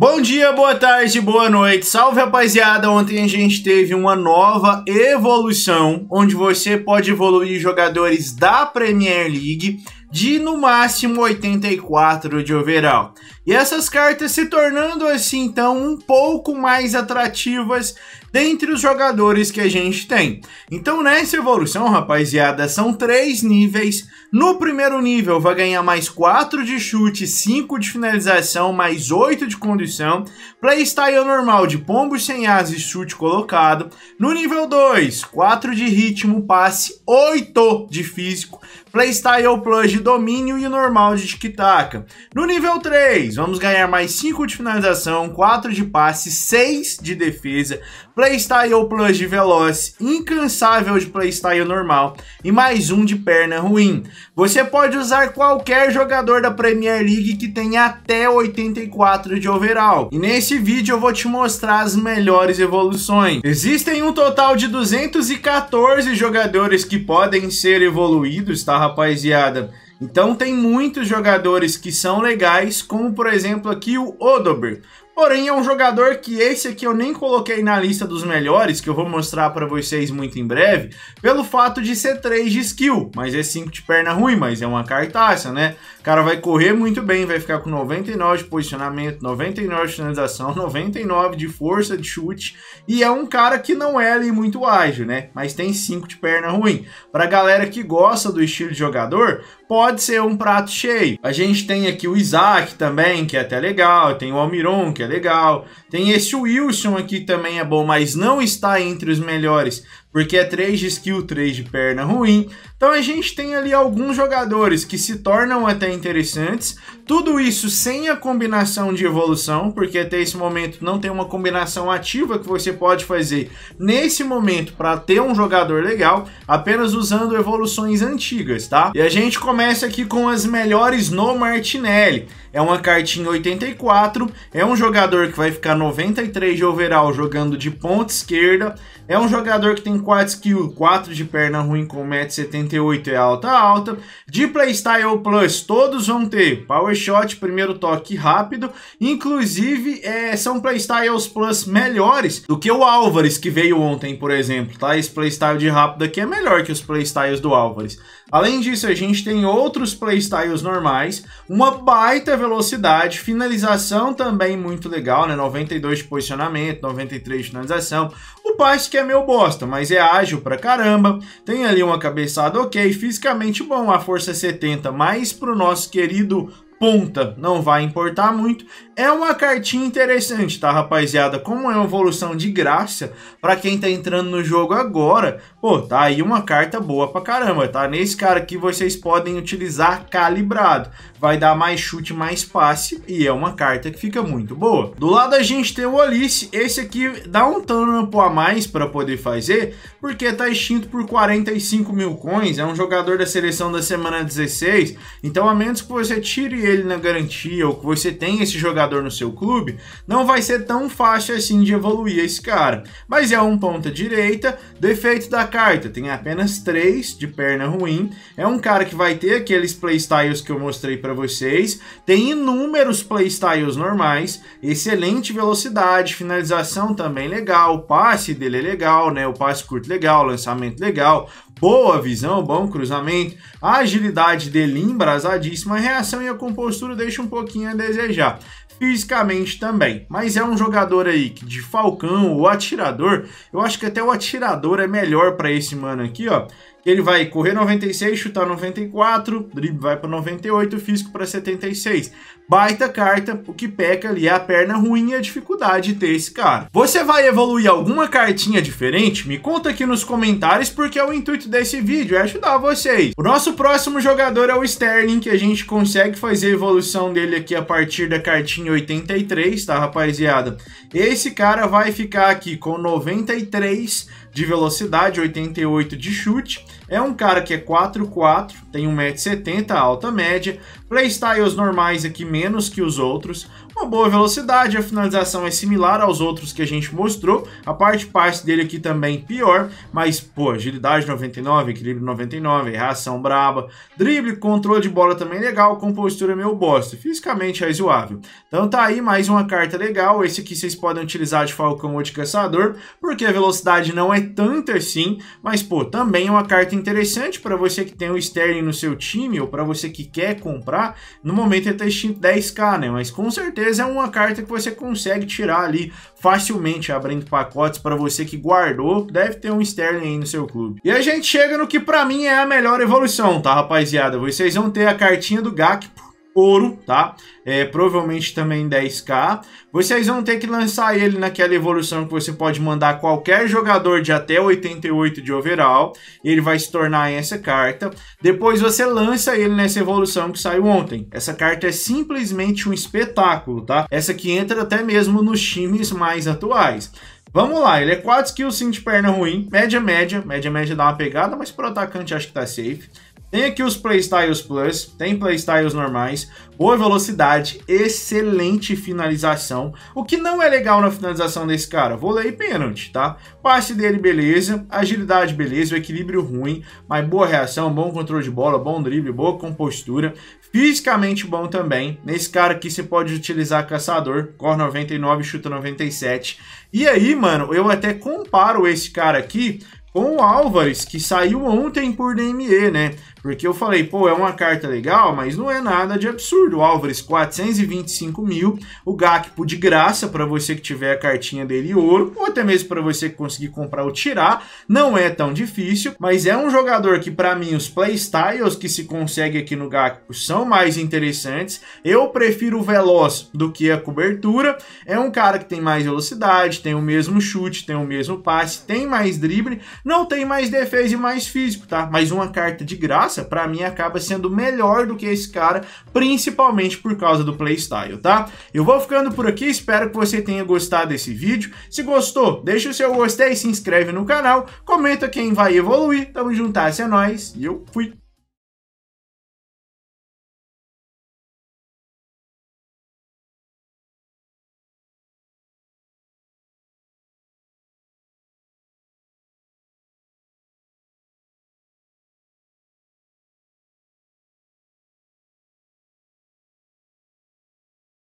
Bom dia, boa tarde, boa noite. Salve, rapaziada. Ontem a gente teve uma nova evolução onde você pode evoluir jogadores da Premier League de no máximo 84 de overall e essas cartas se tornando assim então um pouco mais atrativas dentre os jogadores que a gente tem. Então nessa evolução, rapaziada, são três níveis. No primeiro nível vai ganhar mais 4 de chute, 5 de finalização, mais 8 de condução, playstyle normal de pombo sem asa e chute colocado. No nível 2, 4 de ritmo, passe, 8 de físico, playstyle plus de domínio e normal de tic-tac. No nível 3, Vamos ganhar mais 5 de finalização, 4 de passe, 6 de defesa, playstyle plus de veloz, incansável de playstyle normal e mais um de perna ruim. Você pode usar qualquer jogador da Premier League que tenha até 84 de overall. E nesse vídeo eu vou te mostrar as melhores evoluções. Existem um total de 214 jogadores que podem ser evoluídos, tá rapaziada? Então tem muitos jogadores que são legais, como por exemplo aqui o Odober. Porém, é um jogador que esse aqui eu nem coloquei na lista dos melhores, que eu vou mostrar para vocês muito em breve, pelo fato de ser 3 de skill, mas é 5 de perna ruim, mas é uma cartaça, né? O cara vai correr muito bem, vai ficar com 99 de posicionamento, 99 de finalização, 99 de força de chute, e é um cara que não é ali muito ágil, né? Mas tem 5 de perna ruim. Pra galera que gosta do estilo de jogador, pode ser um prato cheio. A gente tem aqui o Isaac também, que é até legal, tem o Almiron, que é legal. Tem esse Wilson aqui também é bom, mas não está entre os melhores porque é 3 de skill, 3 de perna ruim. Então a gente tem ali alguns jogadores que se tornam até interessantes. Tudo isso sem a combinação de evolução, porque até esse momento não tem uma combinação ativa que você pode fazer nesse momento para ter um jogador legal, apenas usando evoluções antigas, tá? E a gente começa aqui com as melhores no Martinelli. É uma cartinha 84, é um jogador que vai ficar 93 de overall jogando de ponta esquerda, é um jogador que tem quad skill 4 de perna ruim com 1,78m e é alta alta. De Playstyle Plus, todos vão ter Power Shot, primeiro toque rápido. Inclusive, é, são Playstyles Plus melhores do que o Álvares que veio ontem, por exemplo, tá? Esse Playstyle de rápido aqui é melhor que os Playstyles do Álvares. Além disso, a gente tem outros Playstyles normais, uma baita velocidade, finalização também muito legal, né? 92 de posicionamento, 93 de finalização, acho que é meu bosta, mas é ágil pra caramba, tem ali uma cabeçada ok, fisicamente bom, a força é 70, mas pro nosso querido ponta não vai importar muito. É uma cartinha interessante, tá, rapaziada? Como é uma evolução de graça, para quem tá entrando no jogo agora, pô, tá aí uma carta boa pra caramba, tá? Nesse cara aqui vocês podem utilizar calibrado. Vai dar mais chute, mais passe, e é uma carta que fica muito boa. Do lado a gente tem o Alice. esse aqui dá um tampo a mais para poder fazer, porque tá extinto por 45 mil coins, é um jogador da seleção da semana 16, então a menos que você tire ele na garantia ou que você tem esse jogador no seu clube, não vai ser tão fácil assim de evoluir esse cara. Mas é um ponta direita, defeito da carta, tem apenas 3 de perna ruim, é um cara que vai ter aqueles playstyles que eu mostrei para vocês, tem inúmeros playstyles normais, excelente velocidade, finalização também legal, o passe dele é legal, né? O passe curto legal, lançamento legal, Boa visão, bom cruzamento, a agilidade dele embrasadíssima, a reação e a compostura deixam um pouquinho a desejar fisicamente também. Mas é um jogador aí que de falcão ou atirador, eu acho que até o atirador é melhor para esse mano aqui, ó. Ele vai correr 96, chutar 94, drible vai para 98, físico para 76. Baita carta, o que peca ali é a perna ruim e a dificuldade de ter esse cara. Você vai evoluir alguma cartinha diferente? Me conta aqui nos comentários, porque é o intuito desse vídeo, é ajudar vocês. O nosso próximo jogador é o Sterling, que a gente consegue fazer a evolução dele aqui a partir da cartinha 83, tá, rapaziada? Esse cara vai ficar aqui com 93 de velocidade, 88 de chute é um cara que é 4'4", tem 1,70m, alta média, playstyles normais aqui menos que os outros, uma boa velocidade, a finalização é similar aos outros que a gente mostrou, a parte parte dele aqui também pior, mas pô, agilidade 99, equilíbrio 99, reação braba, drible, controle de bola também legal, compostura é meio bosta, fisicamente é zoável. Então tá aí mais uma carta legal, esse aqui vocês podem utilizar de falcão ou de caçador, porque a velocidade não é tanta assim, mas pô, também é uma carta interessante para você que tem o Sterling no seu time ou para você que quer comprar. No momento ele está extinto 10k, né? Mas com certeza é uma carta que você consegue tirar ali facilmente abrindo pacotes para você que guardou, deve ter um Sterling aí no seu clube. E a gente chega no que para mim é a melhor evolução, tá, rapaziada? Vocês vão ter a cartinha do Gakpo ouro, tá? É, provavelmente também 10k. Vocês vão ter que lançar ele naquela evolução que você pode mandar qualquer jogador de até 88 de overall. Ele vai se tornar essa carta. Depois você lança ele nessa evolução que saiu ontem. Essa carta é simplesmente um espetáculo, tá? Essa que entra até mesmo nos times mais atuais. Vamos lá, ele é 4 skills sim de perna ruim, média média, média média dá uma pegada, mas pro atacante acho que tá safe. Tem aqui os Playstyles Plus, tem Playstyles normais, boa velocidade, excelente finalização. O que não é legal na finalização desse cara? Vou e pênalti, tá? Passe dele, beleza. Agilidade, beleza. O equilíbrio ruim, mas boa reação, bom controle de bola, bom drible, boa compostura. Fisicamente bom também. Nesse cara aqui você pode utilizar caçador, cor 99, chuta 97. E aí, mano, eu até comparo esse cara aqui com o Álvares, que saiu ontem por DME, né? Porque eu falei, pô, é uma carta legal, mas não é nada de absurdo. O Álvares, 425 mil. O Gakpo de graça para você que tiver a cartinha dele ouro, ou até mesmo para você que conseguir comprar ou tirar. Não é tão difícil, mas é um jogador que, para mim, os playstyles que se consegue aqui no Gakpo são mais interessantes. Eu prefiro o veloz do que a cobertura. É um cara que tem mais velocidade, tem o mesmo chute, tem o mesmo passe, tem mais drible, não tem mais defesa e mais físico, tá? Mas uma carta de graça pra para mim acaba sendo melhor do que esse cara, principalmente por causa do playstyle, tá? Eu vou ficando por aqui, espero que você tenha gostado desse vídeo. Se gostou, deixa o seu gostei, se inscreve no canal, comenta quem vai evoluir. Tamo juntas, tá? é nóis e eu fui!